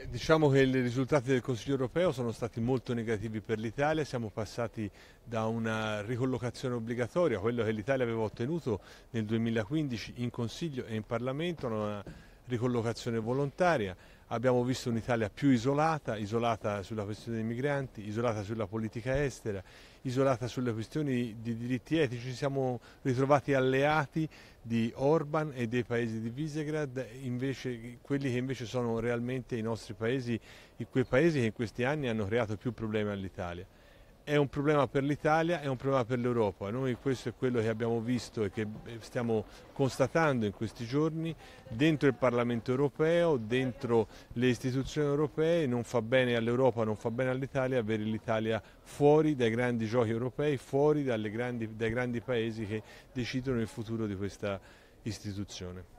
Eh, diciamo che i risultati del Consiglio europeo sono stati molto negativi per l'Italia, siamo passati da una ricollocazione obbligatoria, quello che l'Italia aveva ottenuto nel 2015 in Consiglio e in Parlamento, ricollocazione volontaria, abbiamo visto un'Italia più isolata, isolata sulla questione dei migranti, isolata sulla politica estera, isolata sulle questioni di diritti etici, ci siamo ritrovati alleati di Orban e dei paesi di Visegrad, invece, quelli che invece sono realmente i nostri paesi, quei paesi che in questi anni hanno creato più problemi all'Italia è un problema per l'Italia, è un problema per l'Europa. Noi questo è quello che abbiamo visto e che eh, stiamo constatando in questi giorni dentro il Parlamento europeo, dentro le istituzioni europee, non fa bene all'Europa, non fa bene all'Italia avere l'Italia fuori dai grandi giochi europei, fuori grandi, dai grandi paesi che decidono il futuro di questa istituzione.